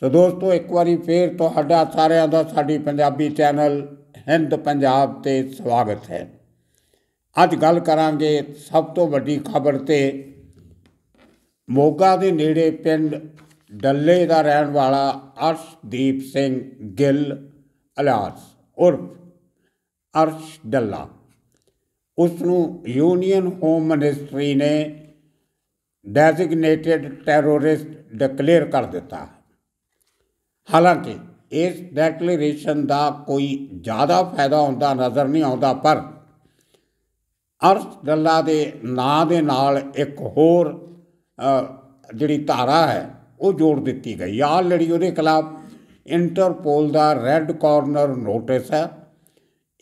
ਤਾਂ ਦੋਸਤੋ ਇੱਕ ਵਾਰੀ ਫੇਰ ਤੁਹਾਡਾ ਸਾਰਿਆਂ ਦਾ ਸਾਡੀ ਪੰਜਾਬੀ ਚੈਨਲ ਹਿੰਦ ਪੰਜਾਬ ਤੇ ਸਵਾਗਤ ਹੈ ਅੱਜ ਗੱਲ ਕਰਾਂਗੇ ਸਭ ਤੋਂ ਵੱਡੀ ਖਬਰ ਤੇ ਮੋਗਾ ਦੇ ਨੇੜੇ ਪਿੰਡ ਡੱਲੇ ਦਾ ਰਹਿਣ ਵਾਲਾ ਅਰਸ਼ਦੀਪ ਸਿੰਘ ਗਿੱਲ ਅਲਾਸ ਉਰਫ ਅਰਸ਼ ਡੱਲਾ ਉਸ ਨੂੰ ਯੂਨੀਅਨ ਹੋਮ ਮਿਨਿਸਟਰੀ ਨੇ ਡੈਜ਼ਿਗਨੇਟਿਡ ਟੈਰੋਰਿਸਟ ਡਿਕਲੇਅਰ ਕਰ ਦਿੱਤਾ ਹਾਲਾਂਕਿ ਇਸ ਡੈਕਲੇਰੇਸ਼ਨ ਦਾ ਕੋਈ ਜ਼ਿਆਦਾ ਫਾਇਦਾ ਹੁੰਦਾ ਨਜ਼ਰ ਨਹੀਂ ਆਉਂਦਾ ਪਰ ਅਰਸ਼ਦੱਲਾ ਦੇ ਨਾਂ ਦੇ ਨਾਲ ਇੱਕ ਹੋਰ ਜਿਹੜੀ ਧਾਰਾ ਹੈ ਉਹ ਜੋੜ ਦਿੱਤੀ ਗਈ ਆ ਲੜੀ ਉਹਦੇ ਖਿਲਾਫ ਇੰਟਰਪੋਲ ਦਾ ਰੈੱਡ ਕਾਰਨਰ ਨੋਟਿਸ ਹੈ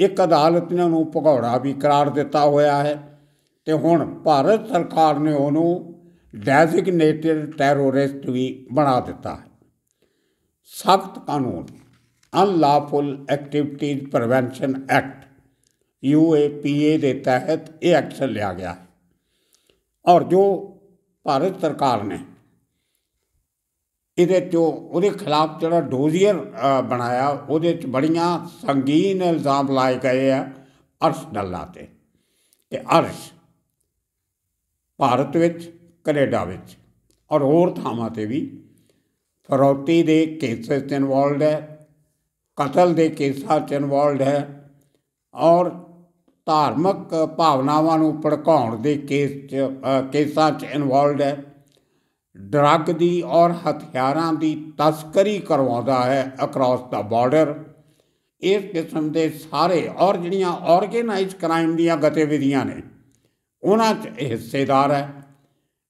ਇੱਕ ਅਦਾਲਤ ਨੇ ਉਹਨੂੰ ਭਗੌੜਾ ਵੀ ਕਰਾਰ ਦਿੱਤਾ ਹੋਇਆ ਹੈ ਤੇ ਹੁਣ ਭਾਰਤ ਸਰਕਾਰ ਨੇ ਉਹਨੂੰ ਡੈਜ਼ਿਗਨੇਟਿਡ ਟੈਰੋਰਿਸਟ ਵੀ ਬਣਾ ਦਿੱਤਾ ਸਖਤ ਕਾਨੂੰਨ unlawful activities prevention act UAPA ਦੇ ਤਹਿਤ ਇਹ ਐਕਸ਼ਨ ਲਿਆ ਗਿਆ ਔਰ ਜੋ ਭਾਰਤ ਸਰਕਾਰ ਨੇ ਇਹਦੇ ਤੋਂ ਉਹਦੇ ਖਿਲਾਫ ਜਿਹੜਾ ਡੋਜ਼ੀਅਰ ਬਣਾਇਆ ਉਹਦੇ ਚ ਬੜੀਆਂ ਸੰਗੀਨ ਇਲਜ਼ਾਮ ਲਾਏ ਗਏ ਆ ਅਰਸ਼ ਡੱਲਾ ਤੇ ਤੇ ਅਰਸ਼ ਭਾਰਤ ਵਿੱਚ ਕੈਨੇਡਾ ਵਿੱਚ ਔਰ ਹੋਰ ਥਾਵਾਂ ਤੇ ਵੀ ਫਰੌਤੀ ਦੇ ਕੇਸਾਂ 'ਚ ਇਨਵੋਲਡ ਹੈ ਕਤਲ ਦੇ ਕੇਸਾਂ 'ਚ ਇਨਵੋਲਡ ਹੈ ਔਰ ਧਾਰਮਿਕ ਭਾਵਨਾਵਾਂ ਨੂੰ ਭੜਕਾਉਣ ਦੇ ਕੇਸ 'ਚ ਕੇਸਾਂ 'ਚ ਇਨਵੋਲਡ ਹੈ ਡਰੱਗ ਦੀ ਔਰ ਹਥਿਆਰਾਂ ਦੀ ਤਸਕਰੀ ਕਰਵਾਉਂਦਾ ਹੈ ਅਕ੍ਰੋਸ ਦਾ ਬਾਰਡਰ ਇਸ ਕਿਸਮ ਦੇ ਸਾਰੇ ਔਰ ਜਿਹੜੀਆਂ ਆਰਗੇਨਾਈਜ਼ ਕ੍ਰਾਈਮ ਦੀਆਂ ਗਤੀਵਿਧੀਆਂ ਨੇ ਉਹਨਾਂ 'ਚ ਹਿੱਸੇਦਾਰ ਹੈ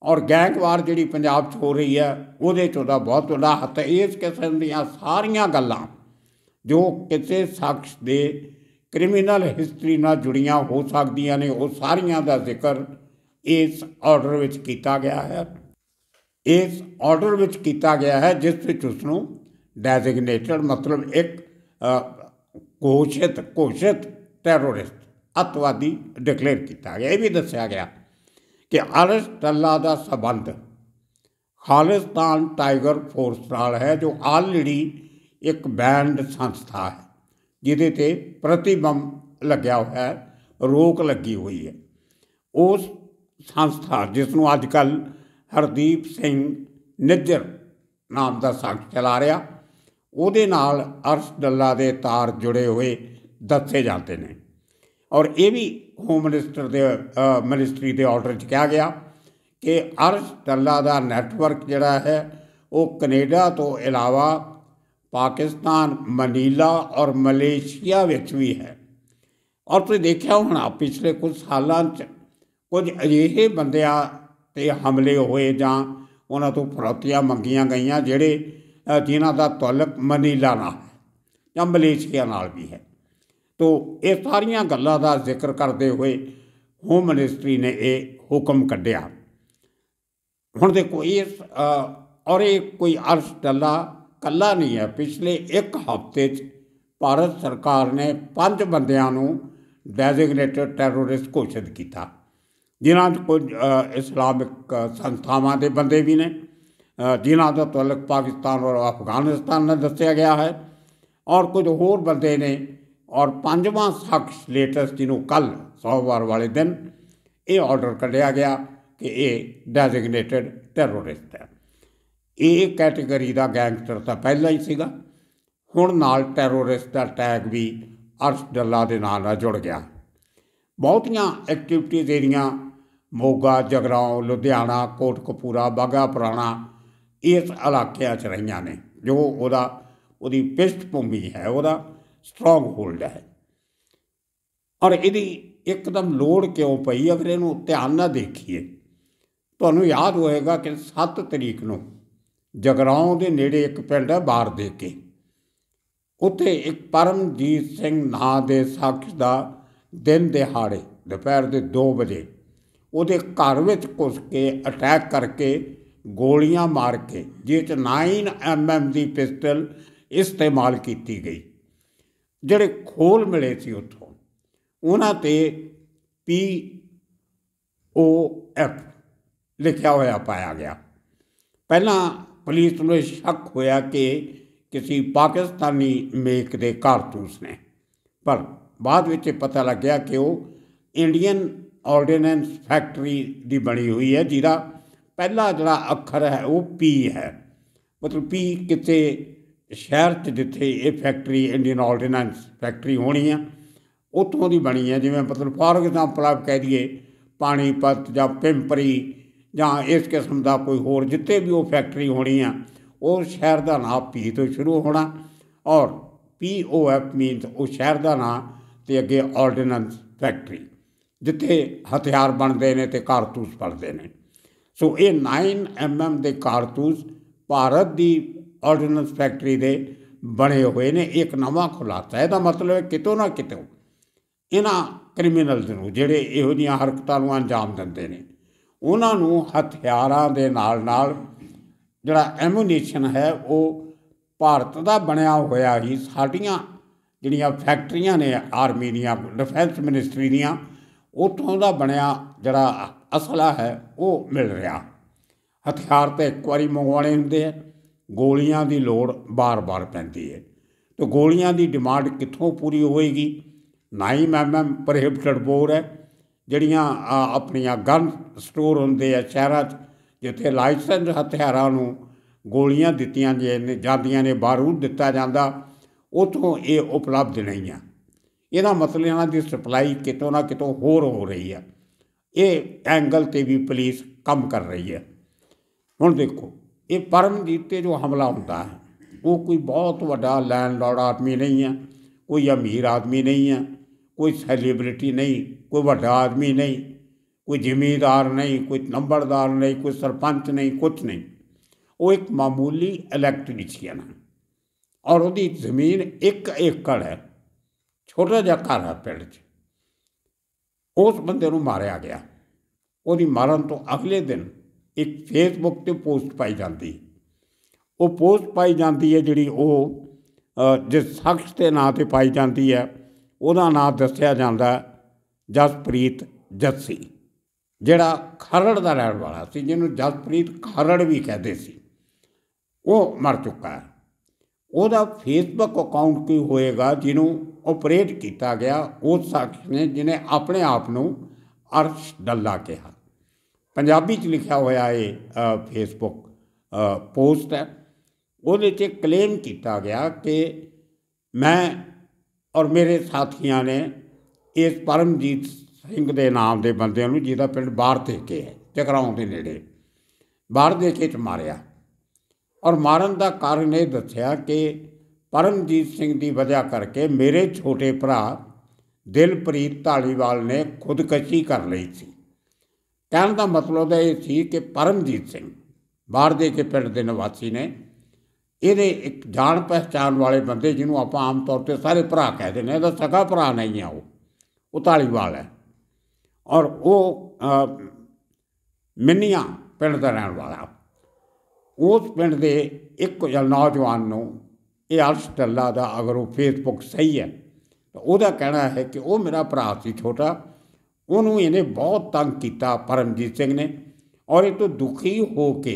ਔਰ ਗੈਂਗਵਾਰ ਜਿਹੜੀ ਪੰਜਾਬ 'ਚ ਹੋ ਰਹੀ ਹੈ ਉਹਦੇ 'ਚ ਉਹਦਾ ਬਹੁਤ ਵੱਡਾ ਹੱਥ ਹੈ ਇਸ ਕਿਸਮ ਦੀਆਂ ਸਾਰੀਆਂ ਗੱਲਾਂ ਜੋ ਕਿਸੇ ਸ਼ਖਸ ਦੇ ਕ੍ਰਿਮੀਨਲ ਹਿਸਟਰੀ ਨਾਲ ਜੁੜੀਆਂ ਹੋ ਸਕਦੀਆਂ ਨੇ ਉਹ ਸਾਰੀਆਂ ਦਾ ਜ਼ਿਕਰ ਇਸ ਆਰਡਰ ਵਿੱਚ ਕੀਤਾ ਗਿਆ ਹੈ ਇਸ ਆਰਡਰ ਵਿੱਚ ਕੀਤਾ ਗਿਆ ਹੈ ਜਿਸ ਵਿੱਚ ਉਸ ਨੂੰ ਡੈਜ਼ਿਗਨੇਟਡ ਮਤਲਬ ਇੱਕ ਕੋਸ਼ਿਤ ਕੋਸ਼ਿਤ ਟੈਰੋਰਿਸਟ ਅਤਵਾਦੀ ਡਿਕਲੇਅਰ ਕੀਤਾ ਗਿਆ ਇਹ ਵੀ ਦੱਸਿਆ ਗਿਆ ਕਿ ਅਰਸ਼ ਟੱਲਾ ਦਾ ਸਬੰਧ ਖਾਲਿਸਤਾਨ ਟਾਈਗਰ ਫੋਰਸ ਨਾਲ ਹੈ ਜੋ ਆਲਰੇਡੀ ਇੱਕ ਬੈਂਡ ਸੰਸਥਾ ਹੈ ਜਿਹਦੇ ਤੇ ਪ੍ਰਤੀਬੰਧ ਲੱਗਿਆ ਹੋਇਆ ਹੈ ਰੋਕ ਲੱਗੀ ਹੋਈ ਹੈ ਉਸ ਸੰਸਥਾ ਜਿਸ ਨੂੰ ਅੱਜ ਕੱਲ ਹਰਦੀਪ ਸਿੰਘ ਨਿੱਜਰ ਨਾਮ ਦਾ ਸਾਖ ਚਲਾ ਰਿਹਾ ਉਹਦੇ ਨਾਲ ਅਰਸ਼ ਡੱਲਾ ਦੇ ਤਾਰ ਜੁੜੇ ਹੋਏ ਦੱਸੇ ਜਾਂਦੇ ਨੇ ਔਰ ਇਹ ਵੀ ਹੋਮ ਮਿਨਿਸਟਰ ਦੇ ਮਿਨਿਸਟਰੀ ਦੇ ਆਰਡਰ 'ਚ ਕਿਹਾ ਗਿਆ ਕਿ ਅਰਸ਼ ਟੱਲਾ ਦਾ ਨੈਟਵਰਕ ਜਿਹੜਾ ਹੈ ਉਹ ਕੈਨੇਡਾ ਤੋਂ ਇਲਾਵਾ ਪਾਕਿਸਤਾਨ ਮਨੀਲਾ ਔਰ ਮਲੇਸ਼ੀਆ ਵਿੱਚ ਵੀ ਹੈ ਔਰ ਤੁਸੀਂ ਦੇਖਿਆ ਹੋਣਾ ਪਿਛਲੇ ਕੁਝ ਸਾਲਾਂ 'ਚ ਕੁਝ ਅਜਿਹੇ ਬੰਦਿਆਂ ਤੇ ਹਮਲੇ ਹੋਏ ਜਾਂ ਉਹਨਾਂ ਤੋਂ ਫਰੋਤੀਆਂ ਮੰਗੀਆਂ ਗਈਆਂ ਜਿਹੜੇ ਜਿਨ੍ਹਾਂ ਦਾ ਤਾਲਕ ਮਨੀਲਾ ਨਾਲ ਜਾਂ ਮਲੇਸ਼ੀਆ ਨਾਲ ਵੀ ਹੈ ਤੋ ਇਹ ਸਾਰੀਆਂ ਗੱਲਾਂ ਦਾ ਜ਼ਿਕਰ ਕਰਦੇ ਹੋਏ ਹੋਮ ਮਿਨਿਸਟਰੀ ਨੇ ਇਹ ਹੁਕਮ ਕੱਢਿਆ ਹੁਣ ਤੇ ਕੋਈ ਔਰ ਇਹ ਕੋਈ ਅਰਸ਼ ਟੱਲਾ ਕੱਲਾ ਨਹੀਂ ਹੈ ਪਿਛਲੇ ਇੱਕ ਹਫ਼ਤੇ 'ਚ ਭਾਰਤ ਸਰਕਾਰ ਨੇ ਪੰਜ ਬੰਦਿਆਂ ਨੂੰ ਡੈਜ਼ਿਗਨੇਟਡ ਟੈਰੋਰਿਸਟ ਘੋਸ਼ਿਤ ਕੀਤਾ ਜਿਨ੍ਹਾਂ 'ਚ ਕੁਝ ਇਸਲਾਮਿਕ ਸੰਸਥਾਵਾਂ ਦੇ ਬੰਦੇ ਵੀ ਨੇ ਜਿਨ੍ਹਾਂ ਦਾ ਤਲਕ ਪਾਕਿਸਤਾਨ ਔਰ ਅਫਗਾਨਿਸਤਾਨ ਨਾਲ ਦੱਸਿਆ ਗਿਆ ਹੈ ਔਰ ਕੁਝ ਹੋਰ ਬੰਦੇ ਨੇ ਔਰ ਪੰਜਵਾਂ ਸ਼ਖਸ ਲੇਟੈਸਟ ਜਿਹਨੂੰ ਕੱਲ ਸੋਮਵਾਰ ਵਾਲੇ ਦਿਨ ਇਹ ਆਰਡਰ ਕੱਢਿਆ ਗਿਆ ਕਿ ਇਹ ਡੈਜ਼ਿਗਨੇਟਿਡ ਟੈਰੋਰਿਸਟ ਹੈ ਇਹ ਕੈਟਾਗਰੀ ਦਾ ਗੈਂਗਸਟਰ ਤਾਂ ਪਹਿਲਾਂ ਹੀ ਸੀਗਾ ਹੁਣ ਨਾਲ ਟੈਰੋਰਿਸਟ ਦਾ ਟੈਗ ਵੀ ਅਰਸ਼ ਡੱਲਾ ਦੇ ਨਾਲ ਨਾਲ ਜੁੜ ਗਿਆ ਬਹੁਤੀਆਂ ਐਕਟੀਵਿਟੀਜ਼ ਏਰੀਆਂ ਮੋਗਾ ਜਗਰਾਉਂ ਲੁਧਿਆਣਾ ਕੋਟਕਪੂਰਾ ਬਾਗਾ ਪੁਰਾਣਾ ਇਸ ਇਲਾਕਿਆਂ 'ਚ ਰਹੀਆਂ ਨੇ ਜੋ ਉਹਦਾ ਉਹਦੀ ਪਿਸ਼ਟ ਭੂਮੀ ਹੈ ਉਹਦਾ ਸਟਰੋਂਗ ਹੋਲਡ ਹੈ ਔਰ ਇਹਦੀ ਇੱਕਦਮ ਲੋੜ ਕਿਉਂ ਪਈ ਅਗਰ ਇਹਨੂੰ ਧਿਆਨ ਨਾਲ ਦੇਖੀਏ ਤੁਹਾਨੂੰ ਯਾਦ ਹੋਏਗਾ ਕਿ 7 ਤਰੀਕ ਨੂੰ ਜਗਰਾਉਂ ਦੇ ਨੇੜੇ ਇੱਕ ਪਿੰਡ ਹੈ ਬਾਰ ਦੇ ਕੇ ਉੱਥੇ ਇੱਕ ਪਰਮਜੀਤ ਸਿੰਘ ਨਾਂ ਦੇ ਸਾਖਸ ਦਾ ਦਿਨ ਦਿਹਾੜੇ ਦੁਪਹਿਰ ਦੇ 2 ਵਜੇ ਉਹਦੇ ਘਰ ਵਿੱਚ ਘੁਸ ਕੇ ਅਟੈਕ ਕਰਕੇ ਗੋਲੀਆਂ ਮਾਰ ਕੇ ਜਿਸ 9 ਐਮਐਮ ਦੀ ਪਿਸਟਲ ਇਸਤੇਮਾਲ ਕੀਤੀ ਗਈ ਜਿਹੜੇ ਖੋਲ ਮਿਲੇ ਸੀ ਉੱਥੋਂ ਉਹਨਾਂ ਤੇ ਪੀ ਓ ਐਫ ਲਿਖਿਆ ਹੋਇਆ ਪਾਇਆ ਗਿਆ ਪਹਿਲਾਂ ਪੁਲਿਸ ਨੂੰ ਸ਼ੱਕ ਹੋਇਆ ਕਿ ਕਿਸੇ ਪਾਕਿਸਤਾਨੀ ਮੇਕ ਦੇ ਕਾਰਤੂਸ ਨੇ ਪਰ ਬਾਅਦ ਵਿੱਚ ਪਤਾ ਲੱਗਿਆ ਕਿ ਉਹ ਇੰਡੀਅਨ ਆਰਡੀਨੈਂਸ ਫੈਕਟਰੀ ਦੀ ਬਣੀ ਹੋਈ ਹੈ ਜਿਹਦਾ ਪਹਿਲਾ ਜਿਹੜਾ ਅੱਖਰ ਹੈ ਉਹ ਪੀ ਹੈ ਮਤਲਬ ਪੀ ਕਿਤੇ ਸ਼ਹਿਰ 'ਚ ਜਿੱਥੇ ਇਹ ਫੈਕਟਰੀ ਇੰਡੀਅਨ ਆਰਡੀਨੈਂਸ ਫੈਕਟਰੀ ਹੋਣੀ ਆ ਉਤੋਂ ਦੀ ਬਣੀ ਆ ਜਿਵੇਂ ਮਤਲਬ ਫਾਰ ਐਗਜ਼ਾਮਪਲ ਆਪ ਕਹਿ ਦਈਏ ਪਾਣੀਪਤ ਜਾਂ ਪਿੰਪਰੀ ਜਾਂ ਇਸ ਕਿਸਮ ਦਾ ਕੋਈ ਹੋਰ ਜਿੱਥੇ ਵੀ ਉਹ ਫੈਕਟਰੀ ਹੋਣੀ ਆ ਉਹ ਸ਼ਹਿਰ ਦਾ ਨਾਮ ਪੀ ਤੋਂ ਸ਼ੁਰੂ ਹੋਣਾ ਔਰ ਪੀ ਓ ਐਫ ਮੀਨਸ ਉਹ ਸ਼ਹਿਰ ਦਾ ਨਾਮ ਤੇ ਅੱਗੇ ਆਰਡੀਨੈਂਸ ਫੈਕਟਰੀ ਜਿੱਥੇ ਹਥਿਆਰ ਬਣਦੇ ਨੇ ਤੇ ਕਾਰਤੂਸ ਬਣਦੇ ਨੇ ਸੋ ਇਹ 9 ਐਮਐਮ ਦੇ ਕਾਰਤੂਸ ਭਾਰਤ ਦੀ ਆਰਡੀਨੈਂਸ ਫੈਕਟਰੀ ਦੇ ਬਣੇ ਹੋਏ ਨੇ ਇੱਕ ਨਵਾਂ ਖੁਲਾਸਾ ਇਹਦਾ ਮਤਲਬ ਹੈ ਕਿਤੋਂ ਨਾ ਕਿਤੋਂ ਇਹਨਾਂ ਕ੍ਰਿਮੀਨਲਸ ਨੂੰ ਜਿਹੜੇ ਇਹੋ ਜੀਆਂ ਹਰਕਤਾਂ ਨੂੰ ਅੰਜਾਮ ਦਿੰਦੇ ਨੇ ਉਹਨਾਂ ਨੂੰ ਹਥਿਆਰਾਂ ਦੇ ਨਾਲ ਨਾਲ ਜਿਹੜਾ ਐਮੂਨੀਸ਼ਨ ਹੈ ਉਹ ਭਾਰਤ ਦਾ ਬਣਿਆ ਹੋਇਆ ਹੀ ਸਾਡੀਆਂ ਜਿਹੜੀਆਂ ਫੈਕਟਰੀਆਂ ਨੇ ਆਰਮੀ ਦੀਆਂ ਡਿਫੈਂਸ ਮਿਨਿਸਟਰੀ ਦੀਆਂ ਉਥੋਂ ਦਾ ਬਣਿਆ ਜਿਹੜਾ ਅਸਲਾ ਹੈ ਉਹ ਮਿਲ ਰਿਹਾ ਹਥਿਆਰ ਤੇ ਇੱਕ ਵਾਰੀ ਮੰਗਵਾਣੇ ਹੁੰਦੇ ਆ ਗੋਲੀਆਂ ਦੀ ਲੋੜ ਬਾਰ-ਬਾਰ ਪੈਂਦੀ ਹੈ ਤੇ ਗੋਲੀਆਂ ਦੀ ਡਿਮਾਂਡ ਕਿੱਥੋਂ ਪੂਰੀ ਹੋਏਗੀ ਹੀ ਮੈਮ ਪ੍ਰੋਹਿਬਿਟਡ ਬੋਰ ਹੈ ਜਿਹੜੀਆਂ ਆਪਣੀਆਂ ਗਨ ਸਟੋਰ ਹੁੰਦੇ ਆ ਸ਼ਹਿਰਾਂ 'ਚ ਜਿੱਥੇ ਲਾਇਸੈਂਸ ਹਥਿਆਰਾਂ ਨੂੰ ਗੋਲੀਆਂ ਦਿੱਤੀਆਂ ਜਾਂਦੀਆਂ ਨੇ ਬਾਰੂਦ ਦਿੱਤਾ ਜਾਂਦਾ ਉਥੋਂ ਇਹ ਉਪਲਬਧ ਨਹੀਂ ਆ ਇਹਦਾ ਮਤਲਬ ਇਹਨਾਂ ਦੀ ਸਪਲਾਈ ਕਿਤੋਂ ਨਾ ਕਿਤੋਂ ਹੋਰ ਹੋ ਰਹੀ ਆ ਇਹ ਐਂਗਲ ਤੇ ਵੀ ਪੁਲਿਸ ਕੰਮ ਕਰ ਰਹੀ ਹੈ ਹੁਣ ਦੇਖੋ ਇਹ ਪਰਮਜੀਤ ਤੇ ਜੋ ਹਮਲਾ ਹੁੰਦਾ ਹੈ ਉਹ ਕੋਈ ਬਹੁਤ ਵੱਡਾ ਲੈਂਡਲੋਰਡ ਆਦਮੀ ਨਹੀਂ ਹੈ ਕੋਈ ਅਮੀਰ ਆਦਮੀ ਨਹੀਂ ਹੈ ਕੋਈ ਸੈਲੀਬ੍ਰਿਟੀ ਨਹੀਂ ਕੋਈ ਵੱਡਾ ਆਦਮੀ ਨਹੀਂ ਕੋਈ ਜ਼ਿਮੀਂਦਾਰ ਨਹੀਂ ਕੋਈ ਨੰਬਰਦਾਰ ਨਹੀਂ ਕੋਈ ਸਰਪੰਚ ਨਹੀਂ ਕੁਝ ਨਹੀਂ ਉਹ ਇੱਕ ਮਾਮੂਲੀ ਇਲੈਕਟ੍ਰੀਸ਼ੀਅਨ ਹੈ ਔਰ ਉਹਦੀ ਜ਼ਮੀਨ 1 ਏਕੜ ਹੈ ਛੋਟਾ ਜਿਹਾ ਘਰ ਹੈ ਪਿੰਡ 'ਚ ਉਸ ਬੰਦੇ ਨੂੰ ਮਾਰਿਆ ਗਿਆ ਉਹਦੀ ਮਾਰਨ ਤੋਂ ਅਗਲੇ ਦਿਨ ਇੱਕ ਫੇਸਬੁੱਕ ਤੇ ਪੋਸਟ ਪਾਈ ਜਾਂਦੀ ਉਹ ਪੋਸਟ ਪਾਈ ਜਾਂਦੀ ਹੈ ਜਿਹੜੀ ਉਹ ਜਿਸ ਸ਼ਖਸ ਦੇ ਨਾਂ ਤੇ ਪਾਈ ਜਾਂਦੀ ਹੈ ਉਹਦਾ ਨਾਂ ਦੱਸਿਆ ਜਾਂਦਾ ਜਸਪ੍ਰੀਤ ਜੱਸੀ ਜਿਹੜਾ ਖਰੜ ਦਾ ਰਹਿਣ ਵਾਲਾ ਸੀ ਜਿਹਨੂੰ ਜਸਪ੍ਰੀਤ ਖਰੜ ਵੀ ਕਹਿੰਦੇ ਸੀ ਉਹ ਮਰ ਚੁੱਕਾ ਹੈ ਉਹਦਾ ਫੇਸਬੁੱਕ ਅਕਾਊਂਟ ਕੀ ਹੋਏਗਾ ਜਿਹਨੂੰ ਆਪਰੇਟ ਕੀਤਾ ਗਿਆ ਉਹ ਸ਼ਖਸ ਨੇ ਜਿਹਨੇ ਆਪਣੇ ਆਪ ਨੂੰ ਅਰਸ਼ ਡੱਲਾ ਕਿਹਾ ਪੰਜਾਬੀ 'ਚ ਲਿਖਿਆ ਹੋਇਆ ਹੈ ਫੇਸਬੁੱਕ ਪੋਸਟ ਹੈ ਉਹਦੇ ਤੇ ਕਲੇਮ ਕੀਤਾ ਗਿਆ ਕਿ ਮੈਂ ਔਰ ਮੇਰੇ ਸਾਥੀਆਂ ਨੇ ਇਸ ਪਰਮਜੀਤ ਸਿੰਘ ਦੇ ਨਾਮ ਦੇ ਬੰਦੇ ਨੂੰ ਜਿਹਦਾ ਪਿੰਡ ਬਾਹਰ ਤੇ ਕੇ ਹੈ ਟਕਰਾਉਂ ਦੇ ਨੇੜੇ ਬਾਹਰ ਦੇ ਕੇ ਚ ਮਾਰਿਆ ਔਰ ਮਾਰਨ ਦਾ ਕਾਰਨ ਇਹ ਦੱਸਿਆ ਕਿ ਪਰਮਜੀਤ ਸਿੰਘ ਦੀ ਵਜ੍ਹਾ ਕਰਕੇ ਮੇਰੇ ਛੋਟੇ ਭਰਾ ਦਿਲਪ੍ਰੀਤ ਢਾਲੀਵਾਲ ਨੇ ਖੁਦਕਸ਼ੀ ਕਰ ਲਈ ਸੀ ਕਹਿਣ ਦਾ ਮਤਲਬ ਇਹ ਸੀ ਕਿ ਪਰਮਜੀਤ ਸਿੰਘ ਬਾੜਦੇ ਕੇ ਪਿੰਡ ਦੇ ਨਿਵਾਸੀ ਨੇ ਇਹਦੇ ਇੱਕ ਜਾਣ ਪਛਾਣ ਵਾਲੇ ਬੰਦੇ ਜਿਹਨੂੰ ਆਪਾਂ ਆਮ ਤੌਰ ਤੇ ਸਾਰੇ ਭਰਾ ਕਹਿੰਦੇ ਨੇ ਇਹਦਾ ਸਗਾ ਭਰਾ ਨਹੀਂ ਆ ਉਹ ਉਹ ਤਾਲੀਵਾਲ ਹੈ ਔਰ ਉਹ ਮਿੰਨੀਆਂ ਪਿੰਡ ਦਾ ਰਹਿਣ ਵਾਲਾ ਉਸ ਪਿੰਡ ਦੇ ਇੱਕ ਨੌਜਵਾਨ ਨੂੰ ਇਹ ਅਰਸ਼ ਦਾ ਅਗਰ ਉਹ ਫੇਸਬੁੱਕ ਸਹੀ ਹੈ ਤਾਂ ਉਹਦਾ ਕਹਿਣਾ ਹੈ ਕਿ ਉਹ ਮੇਰਾ ਭਰਾ ਸੀ ਛੋਟਾ ਉਹਨੂੰ ਇਹਨੇ ਬਹੁਤ ਤੰਗ ਕੀਤਾ ਪਰਮਜੀਤ ਸਿੰਘ ਨੇ ਔਰ ਇਹ ਤੋਂ ਦੁਖੀ ਹੋ ਕੇ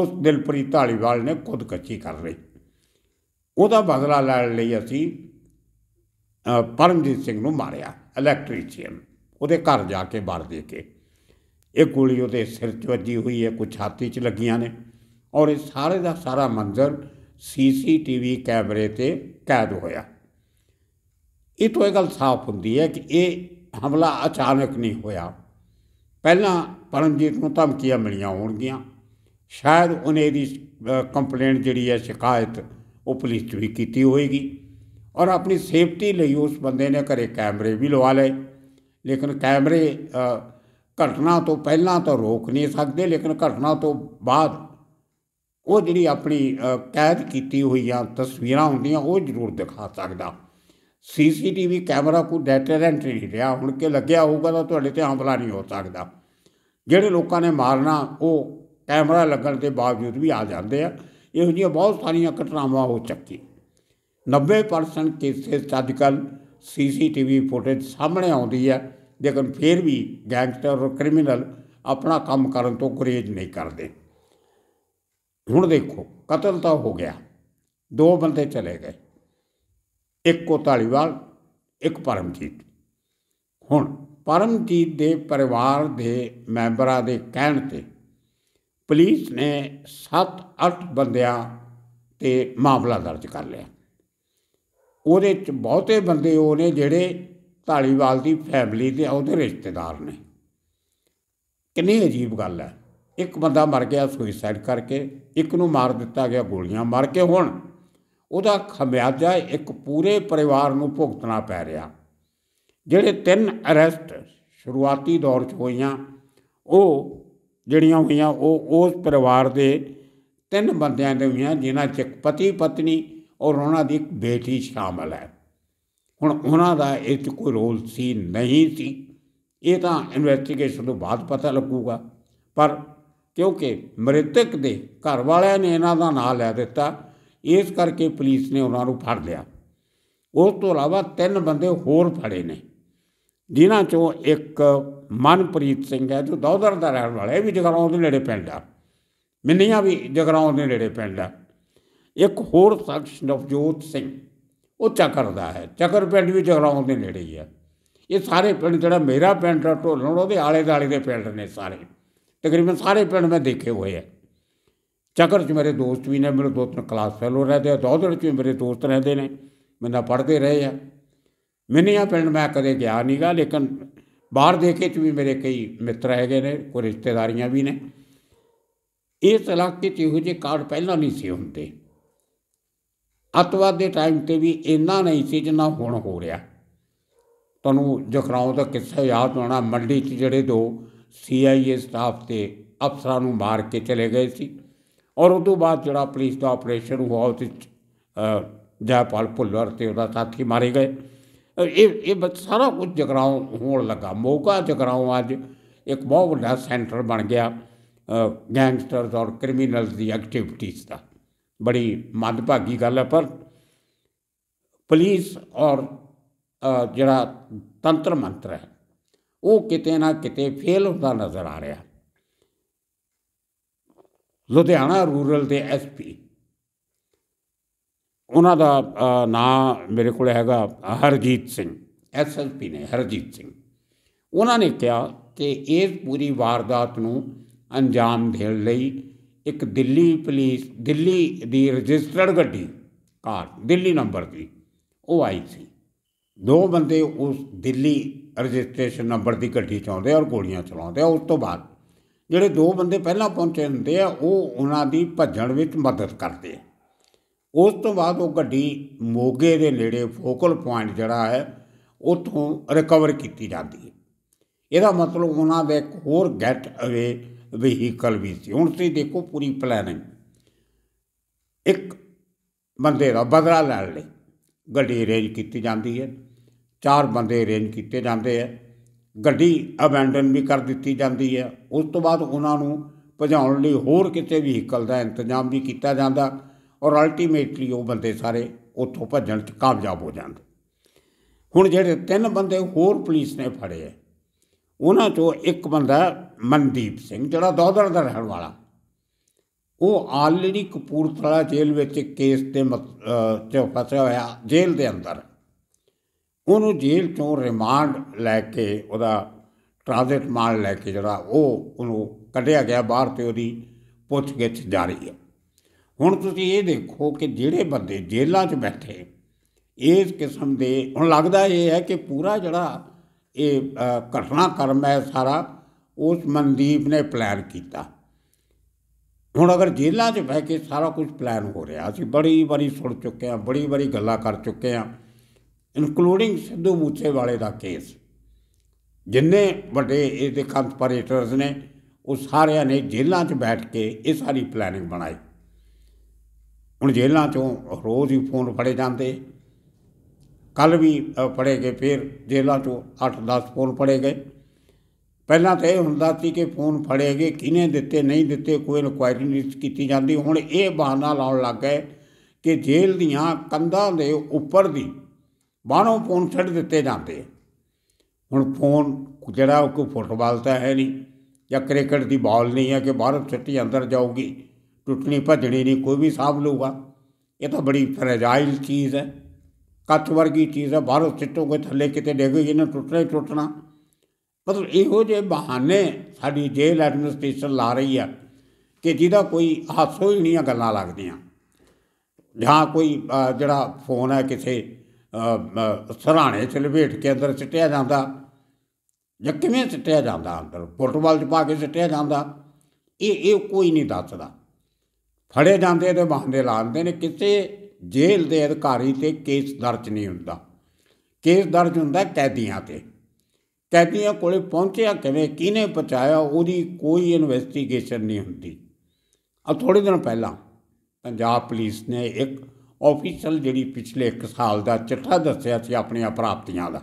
ਉਸ ਦਿਲਪ੍ਰੀਤ ਢਾਲੀਵਾਲ ਨੇ ਕੱਚੀ ਕਰ ਲਈ ਉਹਦਾ ਬਦਲਾ ਲੈਣ ਲਈ ਅਸੀਂ ਪਰਮਜੀਤ ਸਿੰਘ ਨੂੰ ਮਾਰਿਆ ਇਲੈਕਟ੍ਰੀਸ਼ੀਅਨ ਉਹਦੇ ਘਰ ਜਾ ਕੇ ਮਾਰ ਦੇ ਕੇ ਇਹ ਗੋਲੀ ਉਹਦੇ ਸਿਰ 'ਚ ਵੱਜੀ ਹੋਈ ਹੈ ਕੁਛ ਛਾਤੀ 'ਚ ਲੱਗੀਆਂ ਨੇ ਔਰ ਇਹ ਸਾਰੇ ਦਾ ਸਾਰਾ ਮੰਜ਼ਰ ਸੀਸੀਟੀਵੀ ਕੈਮਰੇ ਤੇ ਕੈਦ ਹੋਇਆ ਇਹ ਤੋਂ ਇਹ ਗੱਲ ਸਾਫ਼ ਹੁੰਦੀ ਹੈ ਕਿ ਇਹ ਹਮਲਾ ਅਚਾਨਕ ਨਹੀਂ ਹੋਇਆ ਪਹਿਲਾਂ ਪਰਮਜੀਤ ਨੂੰ ਧਮਕੀਆਂ ਮਿਲੀਆਂ ਹੋਣਗੀਆਂ ਸ਼ਾਇਦ ਉਹਨੇ ਦੀ ਕੰਪਲੇਂਟ ਜਿਹੜੀ ਹੈ ਸ਼ਿਕਾਇਤ ਉਹ ਪੁਲਿਸ ਤੋਂ ਵੀ ਕੀਤੀ ਹੋਏਗੀ ਔਰ ਆਪਣੀ ਸੇਫਟੀ ਲਈ ਉਸ ਬੰਦੇ ਨੇ ਘਰੇ ਕੈਮਰੇ ਵੀ ਲਵਾ ਲਏ ਲੇਕਿਨ ਕੈਮਰੇ ਘਟਨਾ ਤੋਂ ਪਹਿਲਾਂ ਤਾਂ ਰੋਕ ਨਹੀਂ ਸਕਦੇ ਲੇਕਿਨ ਘਟਨਾ ਤੋਂ ਬਾਅਦ ਉਹ ਜਿਹੜੀ ਆਪਣੀ ਕੈਦ ਕੀਤੀ ਹੋਈਆਂ ਤਸਵੀਰਾਂ ਹੁੰਦੀਆਂ ਉਹ ਜ਼ਰੂਰ ਦਿਖਾ ਸਕਦਾ ਸੀਸੀਟੀਵੀ ਕੈਮਰਾ ਕੋ ਡੈਟਰੈਂਟ ਨਹੀਂ ਰਿਹਾ ਹੁਣ ਕਿ ਲੱਗਿਆ ਹੋਊਗਾ ਤਾਂ ਤੁਹਾਡੇ ਤੇ ਹਮਲਾ ਨਹੀਂ ਹੋ ਸਕਦਾ ਜਿਹੜੇ ਲੋਕਾਂ ਨੇ ਮਾਰਨਾ ਉਹ ਕੈਮਰਾ ਲੱਗਣ ਦੇ ਬਾਵਜੂਦ ਵੀ ਆ ਜਾਂਦੇ ਆ ਇਹੋ ਜਿਹੀਆਂ ਬਹੁਤ ਸਾਰੀਆਂ ਘਟਨਾਵਾਂ ਹੋ ਚੱਕੀ 90% ਕੇਸਸ ਸਾਧਕਲ ਸੀਸੀਟੀਵੀ ਫੁਟੇਜ ਸਾਹਮਣੇ ਆਉਂਦੀ ਹੈ ਲੇਕਿਨ ਫਿਰ ਵੀ ਗੈਂਗਸਟਰ ਔਰ ਕ੍ਰਿਮੀਨਲ ਆਪਣਾ ਕੰਮ ਕਰਨ ਤੋਂ ਗੁਰੇਜ਼ ਨਹੀਂ ਕਰਦੇ ਹੁਣ ਦੇਖੋ ਕਤਲ ਤਾਂ ਹੋ ਗਿਆ ਦੋ ਬੰਦੇ ਚਲੇ ਗਏ ਇੱਕ ਕੋ ਧਾਲੀਵਾਲ ਇੱਕ ਪਰਮਜੀਤ ਹੁਣ ਪਰਮਜੀਤ ਦੇ ਪਰਿਵਾਰ ਦੇ ਮੈਂਬਰਾਂ ਦੇ ਕਹਿਣ ਤੇ ਪੁਲਿਸ ਨੇ 7-8 ਬੰਦਿਆਂ ਤੇ ਮਾਮਲਾ ਦਰਜ ਕਰ ਲਿਆ ਉਹਦੇ ਚ ਬਹੁਤੇ ਬੰਦੇ ਉਹ ਨੇ ਜਿਹੜੇ ਧਾਲੀਵਾਲ ਦੀ ਫੈਮਿਲੀ ਦੇ ਉਹਦੇ ਰਿਸ਼ਤੇਦਾਰ ਨੇ ਕਿੰਨੀ ਅਜੀਬ ਗੱਲ ਹੈ ਇੱਕ ਬੰਦਾ ਮਰ ਗਿਆ ਸੁਇਸਾਈਡ ਕਰਕੇ ਇੱਕ ਨੂੰ ਮਾਰ ਦਿੱਤਾ ਗਿਆ ਗੋਲੀਆਂ ਮਾਰ ਕੇ ਹੁਣ ਉਹਦਾ ਖਮਿਆਜਾ ਇੱਕ ਪੂਰੇ ਪਰਿਵਾਰ ਨੂੰ ਭੁਗਤਣਾ ਪੈ ਰਿਹਾ ਜਿਹੜੇ ਤਿੰਨ ਅਰੈਸਟ ਸ਼ੁਰੂਆਤੀ ਦੌਰ 'ਚ ਹੋਈਆਂ ਉਹ ਜਿਹੜੀਆਂ ਹੋਈਆਂ ਉਹ ਉਸ ਪਰਿਵਾਰ ਦੇ ਤਿੰਨ ਬੰਦਿਆਂ ਦੇ ਹੋਈਆਂ ਜਿਨ੍ਹਾਂ 'ਚ ਪਤੀ ਪਤਨੀ ਔਰ ਉਹਨਾਂ ਦੀ ਇੱਕ ਬੇਟੀ ਸ਼ਾਮਲ ਹੈ ਹੁਣ ਉਹਨਾਂ ਦਾ ਇਹ 'ਚ ਕੋਈ ਰੋਲ ਸੀ ਨਹੀਂ ਸੀ ਇਹ ਤਾਂ ਇਨਵੈਸਟੀਗੇਸ਼ਨ ਤੋਂ ਬਾਅਦ ਪਤਾ ਲੱਗੂਗਾ ਪਰ ਕਿਉਂਕਿ ਮ੍ਰਿਤਕ ਦੇ ਘਰ ਵਾਲਿਆਂ ਨੇ ਇਹਨਾਂ ਦਾ ਨਾਂ ਲੈ ਦਿੱਤਾ ਇਸ ਕਰਕੇ ਪੁਲਿਸ ਨੇ ਉਹਨਾਂ ਨੂੰ ਫੜ ਲਿਆ ਉਸ ਤੋਂ ਇਲਾਵਾ ਤਿੰਨ ਬੰਦੇ ਹੋਰ ਫੜੇ ਨੇ ਜਿਨ੍ਹਾਂ ਚੋਂ ਇੱਕ ਮਨਪ੍ਰੀਤ ਸਿੰਘ ਹੈ ਜੋ ਦੌਦਰ ਦਾ ਰਹਿਣ ਵਾਲਾ ਹੈ ਵੀ ਜਗਰਾਉਂ ਦੇ ਨੇੜੇ ਪਿੰਡ ਆ ਮਿੰਨੀਆਂ ਵੀ ਜਗਰਾਉਂ ਦੇ ਨੇੜੇ ਪਿੰਡ ਆ ਇੱਕ ਹੋਰ ਸ਼ਖਸ ਨਵਜੋਤ ਸਿੰਘ ਉਹ ਚੱਕਰ ਦਾ ਹੈ ਚੱਕਰ ਪਿੰਡ ਵੀ ਜਗਰਾਉਂ ਦੇ ਨੇੜੇ ਹੀ ਆ ਇਹ ਸਾਰੇ ਪਿੰਡ ਜਿਹੜਾ ਮੇਰਾ ਪਿੰਡ ਢੋਲਣ ਉਹਦੇ ਆਲੇ-ਦਾਲੇ ਦੇ ਪਿੰਡ ਨੇ ਸਾਰੇ ਤਕਰੀਬਨ ਸਾਰੇ ਪਿੰਡ ਮੈਂ ਦੇਖੇ ਹੋਏ ਆ ਚੱਕਰ 'ਚ ਮੇਰੇ ਦੋਸਤ ਵੀ ਨੇ ਮੇਰੇ ਦੋ ਤਿੰਨ ਕਲਾਸ ਫੈਲੋ ਰਹਦੇ ਆ ਦੌਦੜ 'ਚ ਮੇਰੇ ਦੋਸਤ ਰਹਿੰਦੇ ਨੇ ਮੈਨਾਂ ਪੜ੍ਹਦੇ ਰਹੇ ਆ ਮਿੰਨੀਆਂ ਪਿੰਡ ਮੈਂ ਕਦੇ ਗਿਆ ਨਹੀਂਗਾ ਲੇਕਿਨ ਬਾਹਰ ਦੇ ਕੇ 'ਚ ਵੀ ਮੇਰੇ ਕਈ ਮਿੱਤਰ ਹੈਗੇ ਨੇ ਕੋਈ ਰਿਸ਼ਤੇਦਾਰੀਆਂ ਵੀ ਨੇ ਇਸ ਇਲਾਕੇ 'ਚ ਇਹੋ ਜਿਹੇ ਕਾਰਡ ਪਹਿਲਾਂ ਨਹੀਂ ਸੀ ਹੁੰਦੇ ਅਤਵਾਦ ਦੇ ਟਾਈਮ ਤੇ ਵੀ ਇੰਨਾ ਨਹੀਂ ਸੀ ਜਿੰਨਾ ਹੁਣ ਹੋ ਰਿਹਾ ਤੁਹਾਨੂੰ ਜਖਰਾਉ ਦਾ ਕਿੱਸਾ ਯਾਦ ਹੋਣਾ ਮੰਡੀ 'ਚ ਜਿਹੜੇ ਦੋ ਸੀਆਈਏ ਸਟਾਫ ਤੇ ਅਫਸਰਾਂ ਨੂੰ ਮਾਰ ਕੇ ਚਲੇ ਗਏ ਸੀ ਔਰ ਉਸ ਤੋਂ ਬਾਅਦ ਜਿਹੜਾ ਪੁਲਿਸ ਦਾ ਆਪਰੇਸ਼ਨ ਹੋਇਆ ਉਸ ਵਿੱਚ ਜੈਪਾਲ ਭੁੱਲਰ ਤੇ ਉਹਦਾ ਸਾਥੀ ਮਾਰੇ ਗਏ ਇਹ ਇਹ ਸਾਰਾ ਕੁਝ ਜਗਰਾਉਂ ਹੋਣ ਲੱਗਾ ਮੌਕਾ ਜਗਰਾਉਂ ਅੱਜ ਇੱਕ ਬਹੁਤ ਵੱਡਾ ਸੈਂਟਰ ਬਣ ਗਿਆ ਗੈਂਗਸਟਰਸ ਔਰ ਕ੍ਰਿਮੀਨਲਸ ਦੀ ਐਕਟੀਵਿਟੀਜ਼ ਦਾ ਬੜੀ ਮੰਦਭਾਗੀ ਗੱਲ ਹੈ ਪਰ ਪੁਲਿਸ ਔਰ ਜਿਹੜਾ ਤੰਤਰ ਮੰਤਰ ਹੈ ਉਹ ਕਿਤੇ ਨਾ ਕਿਤੇ ਫੇਲ ਹੁੰਦਾ ਨਜ਼ਰ ਆ ਰਿਹਾ ਲੁਧਿਆਣਾ ਰੂਰਲ ਦੇ ਐਸਪੀ ਉਹਨਾਂ ਦਾ ਨਾਮ ਮੇਰੇ ਕੋਲ ਹੈਗਾ ਹਰਜੀਤ ਸਿੰਘ ਐਸਐਲਪੀ ਨੇ ਹਰਜੀਤ ਸਿੰਘ ਉਹਨਾਂ ਨੇ ਕਿਹਾ ਕਿ ਇਸ ਪੂਰੀ ਵਾਰਦਾਤ ਨੂੰ ਅੰਜਾਮ ਦੇਣ ਲਈ ਇੱਕ ਦਿੱਲੀ ਪੁਲਿਸ ਦਿੱਲੀ ਦੀ ਰਜਿਸਟਰਡ ਗੱਡੀ ਕਾਰ ਦਿੱਲੀ ਨੰਬਰ ਦੀ ਉਹ ਆਈ ਸੀ ਦੋ ਬੰਦੇ ਉਸ ਦਿੱਲੀ ਰਜਿਸਟ੍ਰੇਸ਼ਨ ਨੰਬਰ ਦੀ ਗੱਡੀ ਚਾਉਂਦੇ ਔਰ ਗੋਲੀਆਂ ਚਲਾਉਂਦੇ ਉਸ ਤੋਂ ਬਾਅਦ ਜਿਹੜੇ ਦੋ ਬੰਦੇ ਪਹਿਲਾਂ ਪਹੁੰਚੇ ਹੁੰਦੇ ਆ ਉਹ ਉਹਨਾਂ ਦੀ ਭੱਜਣ ਵਿੱਚ ਮਦਦ ਕਰਦੇ ਆ ਉਸ ਤੋਂ ਬਾਅਦ ਉਹ ਗੱਡੀ ਮੋਗੇ ਦੇ ਨੇੜੇ ਫੋਕਲ ਪੁਆਇੰਟ ਜਿਹੜਾ ਹੈ ਉੱਥੋਂ ਰਿਕਵਰ ਕੀਤੀ ਜਾਂਦੀ ਹੈ ਇਹਦਾ ਮਤਲਬ ਉਹਨਾਂ ਦਾ ਇੱਕ ਹੋਰ ਗੈਟ ਅਵੇ ਵਹੀਕਲ ਵੀ ਸੀ ਹੁਣ ਤੁਸੀਂ ਦੇਖੋ ਪੂਰੀ ਪਲੈਨਿੰਗ ਇੱਕ ਬੰਦੇ ਦਾ ਬਦਲਾ ਲੈਣ ਲਈ ਗੱਡੀ ਅਰੇਂਜ ਕੀਤੀ ਜਾਂਦੀ ਹੈ ਚਾਰ ਬੰਦੇ ਅਰੇਂਜ ਕੀਤੇ ਜਾਂਦੇ ਆ ਗੱਡੀ ਅਬੈਂਡਨ ਵੀ ਕਰ ਦਿੱਤੀ ਜਾਂਦੀ ਹੈ ਉਸ ਤੋਂ ਬਾਅਦ ਉਹਨਾਂ ਨੂੰ ਭਜਾਉਣ ਲਈ ਹੋਰ ਕਿਤੇ ਵਹੀਕਲ ਦਾ ਇੰਤਜ਼ਾਮ ਵੀ ਕੀਤਾ ਜਾਂਦਾ ਔਰ ਅਲਟੀਮੇਟਲੀ ਉਹ ਬੰਦੇ ਸਾਰੇ ਉੱਥੋਂ ਭੱਜਣ 'ਚ ਕਾਮਯਾਬ ਹੋ ਜਾਂਦੇ ਹੁਣ ਜਿਹੜੇ ਤਿੰਨ ਬੰਦੇ ਹੋਰ ਪੁਲਿਸ ਨੇ ਫੜੇ ਉਹਨਾਂ 'ਚੋਂ ਇੱਕ ਬੰਦਾ ਮਨਦੀਪ ਸਿੰਘ ਜਿਹੜਾ ਦੌਦਰ ਦਾ ਰਹਿਣ ਵਾਲਾ ਉਹ ਆਲਰੇਡੀ ਕਪੂਰਥਲਾ ਜੇਲ੍ਹ ਵਿੱਚ ਕੇਸ ਤੇ ਚ ਫਸਿਆ ਹੋਇਆ ਜੇਲ੍ਹ ਦੇ ਅੰਦਰ ਉਹਨੂੰ ਜੇਲ੍ਹ ਤੋਂ ਰਿਮਾਂਡ ਲੈ ਕੇ ਉਹਦਾ ਟ੍ਰਾਂਜ਼ਿਟ ਮਾਲ ਲੈ ਕੇ ਜਿਹੜਾ ਉਹ ਉਹਨੂੰ ਕੱਢਿਆ ਗਿਆ ਬਾਹਰ ਤੇ ਉਹਦੀ ਪੁੱਛਗਿੱਛ ਜਾਰੀ ਹੈ ਹੁਣ ਤੁਸੀਂ ਇਹ ਦੇਖੋ ਕਿ ਜਿਹੜੇ ਬੰਦੇ ਜੇਲ੍ਹਾਂ 'ਚ ਬੈਠੇ ਇਸ ਕਿਸਮ ਦੇ ਹੁਣ ਲੱਗਦਾ ਇਹ ਹੈ ਕਿ ਪੂਰਾ ਜਿਹੜਾ ਇਹ ਘਟਨਾ ਕਰਮ ਹੈ ਸਾਰਾ ਉਸ ਮਨਦੀਪ ਨੇ ਪਲਾਨ ਕੀਤਾ ਹੁਣ ਅਗਰ ਜੇਲ੍ਹਾਂ 'ਚ ਬਹਿ ਕੇ ਸਾਰਾ ਕੁਝ ਪਲਾਨ ਹੋ ਰਿਹਾ ਅਸੀਂ ਬੜੀ ਵਾਰੀ ਸੁਣ ਚੁੱਕੇ ਹਾਂ ਬੜੀ ਵਾਰੀ ਗੱਲਾਂ ਕਰ ਚੁੱਕੇ ਹਾਂ ਇਨਕਲੂਡਿੰਗ ਸਿੱਧੂ ਮੂਸੇਵਾਲੇ ਦਾ ਕੇਸ ਜਿੰਨੇ ਵੱਡੇ ਇਹਦੇ ਕੰਸਪੀਰੇਟਰਸ ਨੇ ਉਹ ਸਾਰਿਆਂ ਨੇ ਜੇਲ੍ਹਾਂ 'ਚ ਬੈਠ ਕੇ ਇਹ ਸਾਰੀ ਪਲੈਨਿੰਗ ਬਣਾਈ ਹੁਣ ਜੇਲ੍ਹਾਂ 'ਚੋਂ ਰੋਜ਼ ਹੀ ਫੋਨ ਫੜੇ ਜਾਂਦੇ ਕੱਲ ਵੀ ਫੜੇ ਗਏ ਫਿਰ ਜੇਲ੍ਹਾਂ 'ਚੋਂ 8-10 ਫੋਨ ਫੜੇ ਗਏ ਪਹਿਲਾਂ ਤਾਂ ਇਹ ਹੁੰਦਾ ਸੀ ਕਿ ਫੋਨ ਫੜੇ ਗਏ ਕਿਹਨੇ ਦਿੱਤੇ ਨਹੀਂ ਦਿੱਤੇ ਕੋਈ ਇਨਕੁਆਇਰੀ ਨਹੀਂ ਕੀਤੀ ਜਾਂਦੀ ਹੁਣ ਇਹ ਬਹਾਨਾ ਲਾਉਣ ਲੱਗ ਗਏ ਕਿ ਜੇਲ੍ਹ ਦੀਆਂ ਕੰਧਾਂ ਦੇ ਉੱਪਰ ਦੀ ਬਾਹਰੋਂ ਫੋਨ ਛੱਡ ਦਿੱਤੇ ਜਾਂਦੇ ਹੁਣ ਫੋਨ ਜਿਹੜਾ ਉਹ ਕੋਈ ਫੁੱਟਬਾਲ ਤਾਂ ਹੈ ਨਹੀਂ ਜਾਂ ਕ੍ਰਿਕਟ ਦੀ ਬਾਲ ਨਹੀਂ ਹੈ ਕਿ ਬਾਹਰ ਛੱਟੀ ਅੰਦਰ ਜਾਊਗੀ ਟੁੱਟਣੀ ਭੱਜਣੀ ਨਹੀਂ ਕੋਈ ਵੀ ਸਾਫ ਲਊਗਾ ਇਹ ਤਾਂ ਬੜੀ ਫਰੇਜਾਈਲ ਚੀਜ਼ ਹੈ ਕੱਚ ਵਰਗੀ ਚੀਜ਼ ਹੈ ਬਾਹਰੋਂ ਸਿੱਟੋਗੇ ਥੱਲੇ ਕਿਤੇ ਡੇਗੇ ਇਹਨਾਂ ਟੁੱਟਣਾ ਹੀ ਟੁੱਟਣਾ ਮਤਲਬ ਇਹੋ ਜੇ ਬਹਾਨੇ ਸਾਡੀ ਜੇਲ੍ਹ ਐਡਮਿਨਿਸਟ੍ਰੇਸ਼ਨ ਲਾ ਰਹੀ ਆ ਕਿ ਜਿਹਦਾ ਕੋਈ ਹਾਸੋ ਹੀ ਨਹੀਂ ਗੱਲਾਂ ਲੱਗਦੀਆਂ ਜਾਂ ਕੋਈ ਜਿਹੜਾ ਫੋਨ ਹੈ ਕਿਸੇ ਸਰਾਣੇ ਚ ਲਵੇਟ ਕੇ ਅੰਦਰ ਸਿੱਟਿਆ ਜਾਂਦਾ ਜਾਂ ਕਿਵੇਂ ਸਿੱਟਿਆ ਜਾਂਦਾ ਅੰਦਰ ਫੁੱਟਬਾਲ ਚ ਪਾ ਕੇ ਸਿੱਟਿਆ ਜਾਂਦਾ ਇਹ ਇਹ ਕੋਈ ਨਹੀਂ ਦੱਸਦਾ ਫੜੇ ਜਾਂਦੇ ਤੇ ਬਹਾਨੇ ਲਾਉਂਦੇ ਨੇ ਕਿਤੇ ਜੇਲ੍ਹ ਦੇ ਅਧਿਕਾਰੀ ਤੇ ਕੇਸ ਦਰਜ ਨਹੀਂ ਹੁੰਦਾ ਕੇਸ ਦਰਜ ਹੁੰਦਾ ਕੈਦੀਆਂ ਤੇ ਕੈਦੀਆਂ ਕੋਲੇ ਪਹੁੰਚਿਆ ਕਿਵੇਂ ਕਿਹਨੇ ਪਹੁੰਚਾਇਆ ਉਹਦੀ ਕੋਈ ਇਨਵੈਸਟੀਗੇਸ਼ਨ ਨਹੀਂ ਹੁੰਦੀ ਆ ਥੋੜੇ ਦਿਨ ਪਹਿਲਾਂ ਪੰਜਾਬ ਪੁਲਿਸ ਨੇ ਇੱਕ ਆਫੀਸ਼ੀਅਲ ਜਿਹੜੀ ਪਿਛਲੇ 1 ਸਾਲ ਦਾ ਚਿੱਠਾ ਦੱਸਿਆ ਸੀ ਆਪਣੀਆਂ ਪ੍ਰਾਪਤੀਆਂ ਦਾ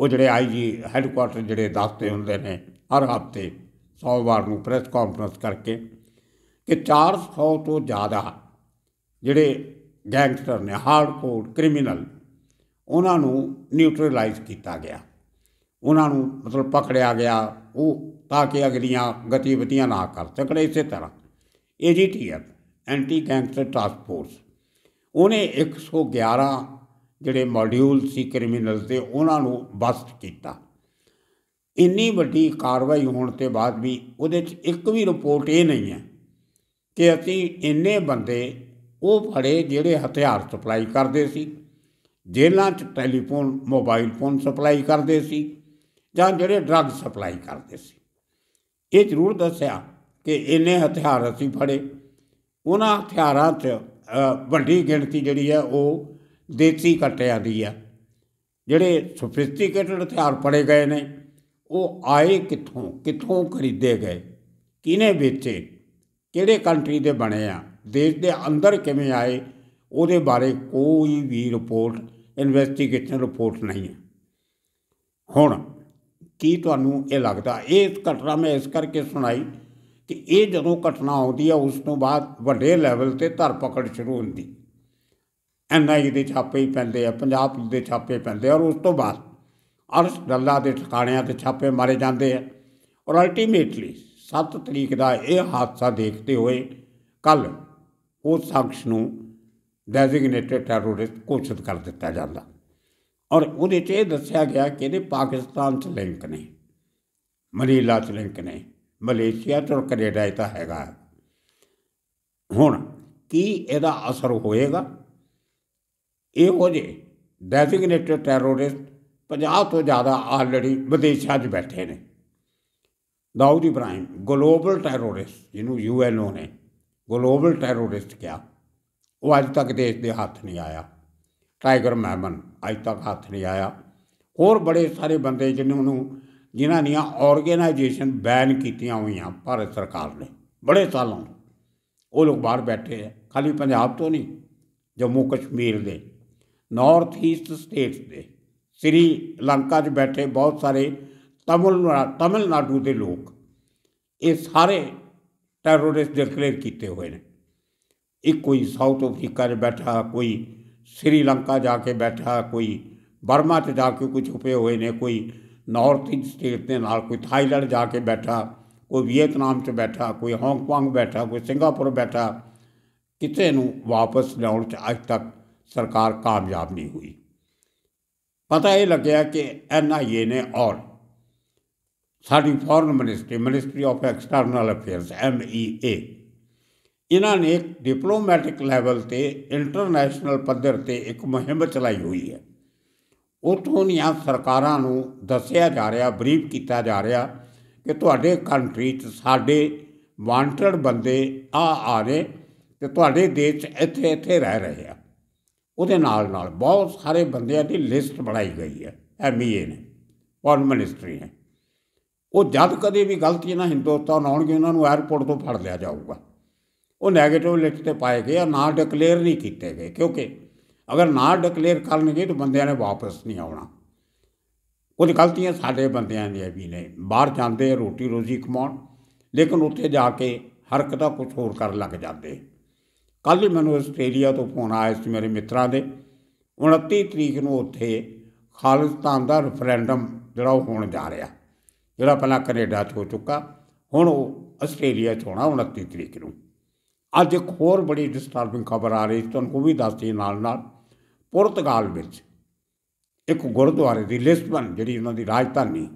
ਉਹ ਜਿਹੜੇ ਆਈਜੀ ਹੈੱਡਕੁਆਰਟਰ ਜਿਹੜੇ ਦੱਸਦੇ ਹੁੰਦੇ ਨੇ ਹਰ ਹਫਤੇ ਸੋਮਵਾਰ ਨੂੰ ਪ੍ਰੈਸ ਕਾਨਫਰੰਸ ਕਰਕੇ ਕਿ 400 ਤੋਂ ਜ਼ਿਆਦਾ ਜਿਹੜੇ ਗੈਂਗਸਟਰ ਨੇ ਹਾਰਡਕੋਰ ਕ੍ਰਿਮੀਨਲ ਉਹਨਾਂ ਨੂੰ ਨਿਊਟਰਲਾਈਜ਼ ਕੀਤਾ ਗਿਆ ਉਹਨਾਂ ਨੂੰ ਮਤਲਬ ਪਕੜਿਆ ਗਿਆ ਉਹ ਤਾਂ ਕਿ ਅਗਲੀਆਂ ਗਤੀਵਿਧੀਆਂ ਨਾ ਕਰ ਸਕਣ ਇਸੇ ਤਰ੍ਹਾਂ AGTF anti gangster task force ਉਹਨੇ 111 ਜਿਹੜੇ ਮੋਡਿਊਲ ਸੀ ਕ੍ਰਿਮੀਨਲਸ ਦੇ ਉਹਨਾਂ ਨੂੰ ਬਸਟ ਕੀਤਾ ਇੰਨੀ ਵੱਡੀ ਕਾਰਵਾਈ ਹੋਣ ਤੇ ਬਾਅਦ ਵੀ ਉਹਦੇ 'ਚ ਇੱਕ ਵੀ ਰਿਪੋਰਟ ਇਹ ਨਹੀਂ ਹੈ ਕਿ ਅਸੀਂ ਇੰਨੇ ਬੰਦੇ ਉਹ ਫੜੇ ਜਿਹੜੇ ਹਥਿਆਰ ਸਪਲਾਈ ਕਰਦੇ ਸੀ ਜੇਲ੍ਹਾਂ 'ਚ ਟੈਲੀਫੋਨ ਮੋਬਾਈਲ ਫੋਨ ਸਪਲਾਈ ਕਰਦੇ ਸੀ ਜਾਂ ਜਿਹੜੇ ਡਰੱਗ ਸਪਲਾਈ ਕਰਦੇ ਸੀ ਇਹ ਜ਼ਰੂਰ ਦੱਸਿਆ ਕਿ ਇੰਨੇ ਹਥਿਆਰ ਅਸੀਂ ਫੜੇ ਉਹਨਾਂ ਹਥਿਆਰਾਂ 'ਚ ਵੱਡੀ ਗਿਣਤੀ ਜਿਹੜੀ ਆ ਉਹ ਦੇਤੀ ਕੱਟਿਆਂ ਦੀ ਆ ਜਿਹੜੇ ਸੋਫਿਸਟੀਕੇਟਡ ਹਥਿਆਰ ਪੜੇ ਗਏ ਨੇ ਉਹ ਆਏ ਕਿੱਥੋਂ ਕਿੱਥੋਂ ਖਰੀਦੇ ਗਏ ਕਿਨੇ ਵੇਚੇ ਕਿਹੜੇ ਕੰਟਰੀ ਦੇ ਬਣੇ ਆ ਦੇਸ਼ ਦੇ ਅੰਦਰ ਕਿਵੇਂ ਆਏ ਉਹਦੇ ਬਾਰੇ ਕੋਈ ਵੀ ਰਿਪੋਰਟ ਇਨਵੈਸਟੀਗੇਸ਼ਨ ਰਿਪੋਰਟ ਨਹੀਂ ਹੈ ਹੁਣ ਕੀ ਤੁਹਾਨੂੰ ਇਹ ਲੱਗਦਾ ਇਹ ਘਟਨਾ ਮੈਂ ਇਸ ਕਰਕੇ ਸੁਣਾਈ ਕਿ ਇਹ ਜਦੋਂ ਘਟਨਾ ਆਉਂਦੀ ਆ ਉਸ ਤੋਂ ਬਾਅਦ ਵੱਡੇ ਲੈਵਲ ਤੇ ਧਰ ਪਕੜ ਸ਼ੁਰੂ ਹੁੰਦੀ ਐਨਆਈ ਦੇ ਛਾਪੇ ਹੀ ਪੈਂਦੇ ਆ ਪੰਜਾਬ ਦੇ ਛਾਪੇ ਪੈਂਦੇ ਔਰ ਉਸ ਤੋਂ ਬਾਅਦ ਅਰਸ ਡੱਲਾ ਦੇ ਟਿਕਾਣਿਆਂ ਤੇ ਛਾਪੇ ਮਾਰੇ ਜਾਂਦੇ ਆ ਔਰ ਅਲਟੀਮੇਟਲੀ 7 ਤਰੀਕ ਦਾ ਇਹ ਹਾਦਸਾ ਦੇਖਦੇ ਹੋਏ ਕੱਲ ਉਹ ਸ਼ਖਸ ਨੂੰ ਡੈਜ਼ਿਗਨੇਟਡ ਟੈਰੋਰਿਸਟ ਘੋਸ਼ਿਤ ਕਰ ਦਿੱਤਾ ਜਾਂਦਾ ਔਰ ਉਹਦੇ 'ਚ ਇਹ ਦੱਸਿਆ ਗਿਆ ਕਿ ਇਹਦੇ ਪਾਕਿਸਤਾਨ 'ਚ ਲਿੰਕ ਨੇ ਮਨੀਲਾ 'ਚ ਲਿੰਕ ਨੇ ਮਲੇਸ਼ੀਆ ਤੋਂ ਕੈਨੇਡਾ ਇਹ ਤਾਂ ਹੈਗਾ ਹੁਣ ਕੀ ਇਹਦਾ ਅਸਰ ਹੋਏਗਾ ਇਹ ਹੋ ਜੇ ਡੈਜ਼ਿਗਨੇਟਡ ਟੈਰੋਰਿਸਟ 50 ਤੋਂ ਜ਼ਿਆਦਾ ਆਲਰੇਡੀ ਵਿਦੇਸ਼ਾਂ 'ਚ ਬੈਠੇ ਨੇ ਦਾਊਦ ਇਬਰਾਹਿਮ ਗਲੋਬਲ ਟੈਰੋਰਿਸਟ ਜਿਹਨੂੰ ਯੂਐਨਓ ਨੇ ਗਲੋਬਲ ਟੈਰੋਰਿਸਟ ਕਿਹਾ ਉਹ ਅੱਜ ਤੱਕ ਦੇਸ਼ ਦੇ ਹੱਥ ਨਹੀਂ ਆਇਆ ਟਾਈਗਰ ਮਹਿਮਨ ਅੱਜ ਤੱਕ ਹੱਥ ਨਹੀਂ ਆਇਆ ਹੋਰ ਬੜੇ ਸਾਰੇ ਬੰਦੇ ਜਿਹਨੂੰ ਉਹਨੂੰ ਜਿਨ੍ਹਾਂ ਦੀਆਂ ਆਰਗੇਨਾਈਜੇਸ਼ਨ ਬੈਨ ਕੀਤੀਆਂ ਹੋਈਆਂ ਭਾਰਤ ਸਰਕਾਰ ਨੇ ਬੜੇ ਸਾਲਾਂ ਉਹ ਲੋਕ ਬਾਹਰ ਬੈਠੇ ਆ ਖਾਲੀ ਪੰਜਾਬ ਤੋਂ ਨਹੀਂ ਜੰਮੂ ਕਸ਼ਮੀਰ ਦੇ ਨਾਰਥ ਈਸਟ ਸਟੇਟਸ ਦੇ ਸ੍ਰੀ ਲੰਕਾ 'ਚ ਬੈਠੇ ਬਹੁਤ ਸਾਰੇ ਤਮਿਲ ਤਮਿਲਨਾਡੂ ਦੇ ਲੋਕ ਇਹ ਸਾਰੇ ਟੈਰੋਰਿਸਟ ਡਿਕਲੇਅਰ ਕੀਤੇ ਹੋਏ ਨੇ ਇੱਕ ਕੋਈ ਸਾਊਥ ਅਫਰੀਕਾ 'ਚ ਬੈਠਾ ਕੋਈ ਸ੍ਰੀ ਲੰਕਾ ਜਾ ਕੇ ਬੈਠਾ ਕੋਈ ਬਰਮਾ 'ਚ ਜਾ ਕੇ ਕੁਝ ਉਪੇ ਹੋਏ ਨੇ ਕੋਈ ਨਾਰਥ ਈਸਟ ਸਟੇਟ ਦੇ ਨਾਲ ਕੋਈ ਥਾਈਲੈਂਡ ਜਾ ਕੇ ਬੈਠਾ ਕੋਈ ਵਿਏਟਨਾਮ 'ਚ ਬੈਠਾ ਕੋਈ ਹਾਂਗਕਾਂਗ ਬੈਠਾ ਕੋਈ ਸਿੰਗਾਪੁਰ ਬੈਠਾ ਕਿਤੇ ਨੂੰ ਵਾਪਸ ਲਿਆਉਣ 'ਚ ਅਜ ਤੱਕ ਸਰਕਾਰ ਕਾਮਯਾਬ ਨਹੀਂ ਹੋਈ ਪਤਾ ਇਹ ਲੱਗਿਆ ਕਿ ਐਨਆਈਏ ਨੇ ਔਰ ਸਾਡੀ foreign ministry ministry of external affairs MEA ਇਹਨਾਂ ਨੇ ਡਿਪਲੋਮੈਟਿਕ ਲੈਵਲ ਤੇ ਇੰਟਰਨੈਸ਼ਨਲ ਪੱਧਰ ਤੇ ਇੱਕ ਮੁਹਿੰਮ ਚਲਾਈ ਹੋਈ ਹੈ ਉਥੋਂ ਦੀਆਂ ਸਰਕਾਰਾਂ ਨੂੰ ਦੱਸਿਆ ਜਾ ਰਿਹਾ ਬਰੀਫ ਕੀਤਾ ਜਾ ਰਿਹਾ ਕਿ ਤੁਹਾਡੇ ਕੰਟਰੀ 'ਚ ਸਾਡੇ ਵਾਂਟਡ ਬੰਦੇ ਆ ਆ ਰਹੇ ਤੇ ਤੁਹਾਡੇ ਦੇਸ਼ 'ਚ ਇੱਥੇ ਇੱਥੇ ਰਹਿ ਰਹੇ ਆ ਉਹਦੇ ਨਾਲ ਨਾਲ ਬਹੁਤ ਸਾਰੇ ਬੰਦਿਆਂ ਦੀ ਲਿਸਟ ਬਣਾਈ ਗਈ ਹੈ ਐਮਈਏ e ਨੇ ਫੋਰਨ ਮਿਨਿਸਟਰੀ ਨੇ ਉਹ ਜਦ ਕਦੇ ਵੀ ਗਲਤੀ ਨਾਲ ਹਿੰਦੁਸਤਾਨ ਆਉਣਗੇ ਉਹਨਾਂ ਨੂੰ 에어ਪੋਰਟ ਤੋਂ ਫੜ ਲਿਆ ਜਾਊਗਾ ਉਹ 네ਗੇਟਿਵ ਲਿਸਟ ਤੇ ਪਾਏ ਗਏ ਆ ਨਾ ਡਿਕਲੇਅਰ ਨਹੀਂ ਕੀਤੇ ਗਏ ਕਿਉਂਕਿ ਅਗਰ ਨਾ ਡਿਕਲੇਅਰ ਕਰਨਗੇ ਤਾਂ ਬੰਦਿਆਂ ਨੇ ਵਾਪਸ ਨਹੀਂ ਆਉਣਾ ਕੁਝ ਗਲਤੀਆਂ ਸਾਡੇ ਬੰਦਿਆਂ ਦੀਆਂ ਵੀ ਨੇ ਬਾਹਰ ਜਾਂਦੇ ਰੋਟੀ ਰੋਜ਼ੀ ਕਮਾਉਣ ਲੇਕਿਨ ਉੱਥੇ ਜਾ ਕੇ ਹਰਕਤਾਂ ਕੁਝ ਹੋਰ ਕਰਨ ਲੱਗ ਜਾਂਦੇ ਕੱਲ ਹੀ ਮੈਨੂੰ ਆਸਟ੍ਰੇਲੀਆ ਤੋਂ ਫੋਨ ਆਇਆ ਸੀ ਮੇਰੇ ਮਿੱਤਰਾਂ ਦੇ 29 ਤਰੀਕ ਨੂੰ ਉੱਥੇ ਖਾਲਿਸਤਾਨ ਦਾ ਰੈਫਰੈਂਡਮ ਜਿਹੜਾ ਉਹ ਹੋਣ ਜਾ ਰਿਹਾ ਜਿਹੜਾ ਪਹਿਲਾਂ ਕੈਨੇਡਾ 'ਚ ਹੋ ਚੁੱਕਾ ਹੁਣ ਉਹ ਆਸਟ੍ਰੇਲੀਆ 'ਚ ਹੋਣਾ 29 ਤਰੀਕ ਨੂੰ ਅੱਜ ਇੱਕ ਹੋਰ ਬੜੀ ਡਿਸਟਰਬਿੰਗ ਖਬਰ ਆ ਰਹੀ ਤੁਹਾਨੂੰ ਉਹ ਵੀ ਦੱਸਦੀ ਨਾਲ ਨਾਲ ਪੁਰਤਗਾਲ ਵਿੱਚ ਇੱਕ ਗੁਰਦੁਆਰੇ ਦੀ ਲਿਸਬਨ ਜਿਹੜੀ ਉਹਨਾਂ ਦੀ ਰਾਜਧਾਨੀ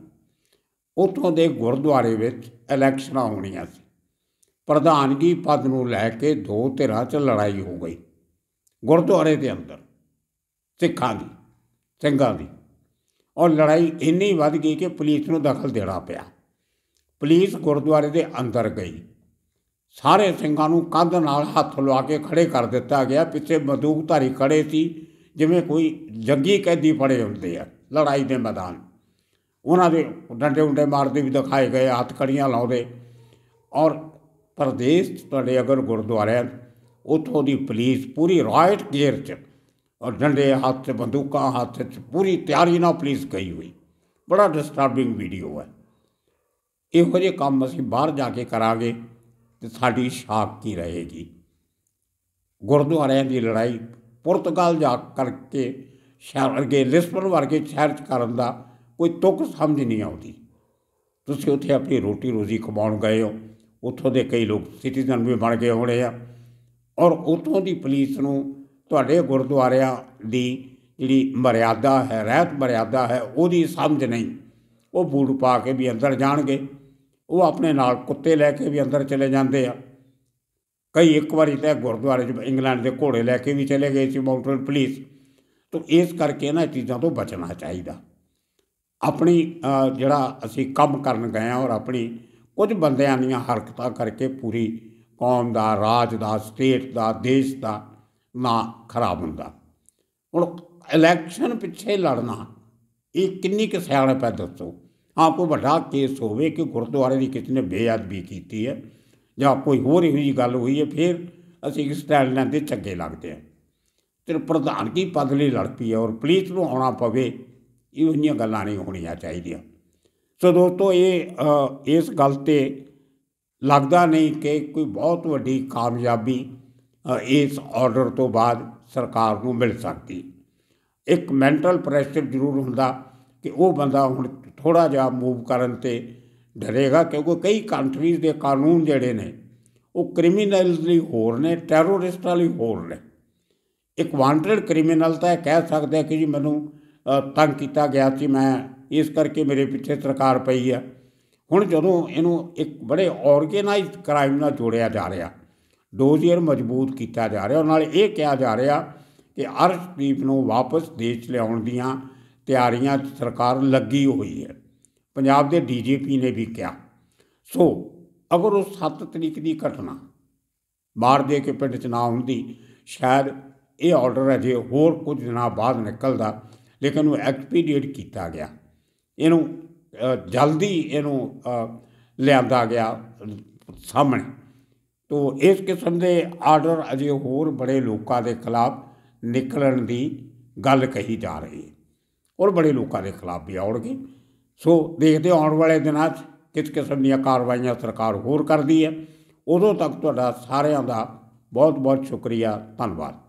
ਉੱਥੋਂ ਦੇ ਗੁਰਦੁਆਰੇ ਵਿੱਚ ਇਲੈਕਸ਼ਨਾਂ ਹੋਣੀਆਂ ਸੀ ਪ੍ਰਧਾਨਗੀ ਪਦ ਨੂੰ ਲੈ ਕੇ ਦੋ ਧਿਰਾਂ 'ਚ ਲੜਾਈ ਹੋ ਗਈ ਗੁਰਦੁਆਰੇ ਦੇ ਅੰਦਰ ਸਿੱਖਾਂ ਦੀ ਸਿੰਘਾਂ ਦੀ ਔਰ ਲੜਾਈ ਇੰਨੀ ਵੱਧ ਗਈ ਕਿ ਪੁਲਿਸ ਨੂੰ ਦਖਲ ਦੇਣਾ ਪਿਆ ਪੁਲਿਸ ਗੁਰਦੁਆਰੇ ਦੇ ਅੰਦਰ ਗਈ ਸਾਰੇ ਸਿੰਘਾਂ ਨੂੰ ਕੰਧ ਨਾਲ ਹੱਥ ਲਵਾ ਕੇ ਖੜੇ ਕਰ ਦਿੱਤਾ ਗਿਆ ਪਿੱਛੇ ਬੰਦੂਕਧਾਰੀ ਖੜੇ ਸੀ ਜਿਵੇਂ ਕੋਈ ਜੰਗੀ ਕੈਦੀ ਫੜੇ ਹੁੰਦੇ ਆ ਲੜਾਈ ਦੇ ਮੈਦਾਨ ਉਹਨਾਂ ਦੇ ਡੰਡੇ ਉੰਡੇ ਮਾਰਦੇ ਵੀ ਦਿਖਾਏ ਗਏ ਹੱਥ ਕੜੀਆਂ ਲਾਉਂਦੇ ਔਰ ਪਰਦੇਸ਼ ਤੁਹਾਡੇ ਅਗਰ ਗੁਰਦੁਆਰੇ ਉਥੋਂ ਦੀ ਪੁਲਿਸ ਪੂਰੀ ਰਾਇਟ ਗੇਅਰ 'ਚ ਔਰ ਡੰਡੇ ਹੱਥ ਤੇ ਬੰਦੂਕਾਂ ਹੱਥ 'ਚ ਪੂਰੀ ਤਿਆਰੀ ਨਾਲ ਪੁਲਿਸ ਗਈ ਹੋਈ ਬੜਾ ਡਿਸਟਰਬਿੰਗ ਵੀਡੀਓ ਹੈ ਇਹੋ ਜਿਹੇ ਕੰਮ ਅਸੀਂ ਬਾਹਰ ਜਾ ਕੇ ਕਰਾਂਗੇ ਤੇ ਸਾਡੀ ਸ਼ਾਕ ਕੀ ਰਹੇਗੀ ਗੁਰਦੁਆਰਿਆਂ ਦੀ ਲੜਾਈ ਪੁਰਤਗਾਲ ਜਾ ਕਰਕੇ ਸ਼ਹਿਰ ਵਰਗੇ ਲਿਸਬਨ ਵਰਗੇ ਸ਼ਹਿਰ ਚ ਕਰਨ ਦਾ ਕੋਈ ਤੁਕ ਸਮਝ ਨਹੀਂ ਆਉਂਦੀ ਤੁਸੀਂ ਉੱਥੇ ਆਪਣੀ ਰੋਟੀ ਰੋਜ਼ੀ ਕਮਾਉਣ ਗਏ ਹੋ ਉੱਥੋਂ ਦੇ ਕਈ ਲੋਕ ਸਿਟੀਜ਼ਨ ਵੀ ਬਣ ਗਏ ਹੋਣੇ ਆ ਔਰ ਉੱਥੋਂ ਦੀ ਪੁਲਿਸ ਨੂੰ ਤੁਹਾਡੇ ਗੁਰਦੁਆਰਿਆਂ ਦੀ ਜਿਹੜੀ ਮਰਿਆਦਾ ਹੈ ਰਹਿਤ ਮਰਿਆਦਾ ਹੈ ਉਹਦੀ ਸਮਝ ਨਹੀਂ ਉਹ ਬੂਟ ਪਾ ਕੇ ਵੀ ਅੰਦਰ ਜਾਣਗੇ ਉਹ ਆਪਣੇ ਨਾਲ ਕੁੱਤੇ ਲੈ ਕੇ ਵੀ ਅੰਦਰ ਚਲੇ ਜਾਂਦੇ ਆ ਕਈ ਇੱਕ ਵਾਰੀ ਤਾਂ ਗੁਰਦੁਆਰੇ 'ਚ ਇੰਗਲੈਂਡ ਦੇ ਘੋੜੇ ਲੈ ਕੇ ਵੀ ਚਲੇ ਗਏ ਸੀ ਮਾਊਂਟਨ ਪੁਲਿਸ ਤੋਂ ਇਸ ਕਰਕੇ ਇਹਨਾਂ ਚੀਜ਼ਾਂ ਤੋਂ ਬਚਣਾ ਚਾਹੀਦਾ ਆਪਣੀ ਜਿਹੜਾ ਅਸੀਂ ਕੰਮ ਕਰਨ ਗਏ ਆ ਔਰ ਆਪਣੀ ਕੁਝ ਬੰਦਿਆਂ ਦੀਆਂ ਹਰਕਤਾਂ ਕਰਕੇ ਪੂਰੀ ਕੌਮ ਦਾ ਰਾਜ ਦਾ ਸਟੇਟ ਦਾ ਦੇਸ਼ ਦਾ ਨਾ ਖਰਾਬ ਹੁੰਦਾ ਹੁਣ ਇਲੈਕਸ਼ਨ ਪਿੱਛੇ ਲੜਨਾ ਇਹ ਕਿੰਨੀ ਕਿ ਸਿਆਣਪ ਹੈ ਦੱਸੋ ਆਪ ਕੋ ਵੱਡਾ ਕੇਸ ਹੋਵੇ ਕਿ ਗੁਰਦੁਆਰੇ ਦੀ ਕਿਸ ਨੇ ਬੇਅਦਬੀ ਕੀਤੀ ਹੈ ਜਾਂ ਕੋਈ ਹੋਰ ਇਹੋ ਜੀ ਗੱਲ ਹੋਈ ਹੈ ਫਿਰ ਅਸੀਂ ਇਸ ਸਟਾਈਲ ਨਾਲ ਤੇ ਚੰਗੇ ਲੱਗਦੇ ਆ ਤੇ ਪ੍ਰਧਾਨ ਕੀ ਪਦ ਲਈ ਹੈ ਔਰ ਪੁਲਿਸ ਨੂੰ ਆਉਣਾ ਪਵੇ ਇਹ ਉਹਨੀਆਂ ਗੱਲਾਂ ਨਹੀਂ ਹੋਣੀਆਂ ਚਾਹੀਦੀਆਂ ਸੋ ਦੋਸਤੋ ਇਹ ਇਸ ਗੱਲ ਤੇ ਲੱਗਦਾ ਨਹੀਂ ਕਿ ਕੋਈ ਬਹੁਤ ਵੱਡੀ ਕਾਮਯਾਬੀ ਇਸ ਆਰਡਰ ਤੋਂ ਬਾਅਦ ਸਰਕਾਰ ਨੂੰ ਮਿਲ ਸਕਦੀ ਇੱਕ ਮੈਂਟਲ ਪ੍ਰੈਸ਼ਰ ਜ਼ਰੂਰ ਹੁੰਦਾ ਕਿ ਉਹ ਬੰਦਾ ਹੁਣ ਥੋੜਾ ਜਿਹਾ ਮੂਵ ਕਰਨ ਤੇ ਡਰੇਗਾ ਕਿਉਂਕਿ ਕਈ ਕੰਟਰੀਜ਼ ਦੇ ਕਾਨੂੰਨ ਜਿਹੜੇ ਨੇ ਉਹ ਕ੍ਰਿਮੀਨਲਸ ਲਈ ਹੋਰ ਨੇ ਟੈਰੋਰਿਸਟਾਂ ਲਈ ਹੋਰ ਨੇ ਇੱਕ ਵਾਂਟਡ ਕ੍ਰਿਮੀਨਲ ਤਾਂ ਇਹ ਕਹਿ ਸਕਦਾ ਕਿ ਜੀ ਮੈਨੂੰ ਤੰਗ ਕੀਤਾ ਗਿਆ ਸੀ ਮੈਂ ਇਸ ਕਰਕੇ ਮੇਰੇ ਪਿੱਛੇ ਸਰਕਾਰ ਪਈ ਆ ਹੁਣ ਜਦੋਂ ਇਹਨੂੰ ਇੱਕ ਬੜੇ ਆਰਗੇਨਾਈਜ਼ਡ ਕ੍ਰਾਈਮ ਨਾਲ ਜੋੜਿਆ ਜਾ ਰਿਹਾ ਡੋਜ਼ੀਅਰ ਮਜ਼ਬੂਤ ਕੀਤਾ ਜਾ ਰਿਹਾ ਨਾਲ ਇਹ ਕਿਹਾ ਜਾ ਰਿਹਾ ਕਿ ਅਰਸ਼ਦੀਪ ਨੂੰ ਵਾਪਸ ਦੇਸ਼ ਲਿਆਉਣ ਦੀਆਂ ਤਿਆਰੀਆਂ ਸਰਕਾਰ ਲੱਗੀ ਹੋਈ ਹੈ ਪੰਜਾਬ ਦੇ ਡੀਜੀਪੀ ਨੇ ਵੀ ਕਿਹਾ ਸੋ ਅਗਰ ਉਹ 7 ਤਰੀਕ ਦੀ ਘਟਨਾ ਮਾਰ ਦੇ ਕੇ ਪਿੰਡ 'ਚ ਨਾ ਹੁੰਦੀ ਸ਼ਾਇਦ ਇਹ ਆਰਡਰ ਅਜੇ ਹੋਰ ਕੁਝ ਦਿਨਾਂ ਬਾਅਦ ਨਿਕਲਦਾ ਲੇਕਿਨ ਉਹ ਐਕਸਪੀਡੀਟ ਕੀਤਾ ਗਿਆ ਇਹਨੂੰ ਜਲਦੀ ਇਹਨੂੰ ਲਿਆਂਦਾ ਗਿਆ ਸਾਹਮਣੇ ਤੋਂ ਇਸ ਕਿਸਮ ਦੇ ਆਰਡਰ ਅਜੇ ਹੋਰ ਬੜੇ ਲੋਕਾਂ ਦੇ ਖਿਲਾਫ ਨਿਕਲਣ ਦੀ ਗੱਲ ਕਹੀ ਜਾ ਰਹੀ ਹੈ ਔਰ ਬੜੇ ਲੋਕਾਂ ਦੇ ਖਿਲਾਫ ਵੀ ਆਉਣਗੇ ਸੋ ਦੇਖਦੇ ਆਉਣ ਵਾਲੇ ਦਿਨਾਂ 'ਚ ਕਿਸ ਕਿਸਮ ਦੀਆਂ ਕਾਰਵਾਈਆਂ ਸਰਕਾਰ ਹੋਰ ਕਰਦੀ ਹੈ ਉਦੋਂ ਤੱਕ ਤੁਹਾਡਾ ਸਾਰਿਆਂ ਦਾ ਬਹੁਤ ਬਹੁਤ ਸ਼ੁਕਰੀਆ ਧੰਨਵਾਦ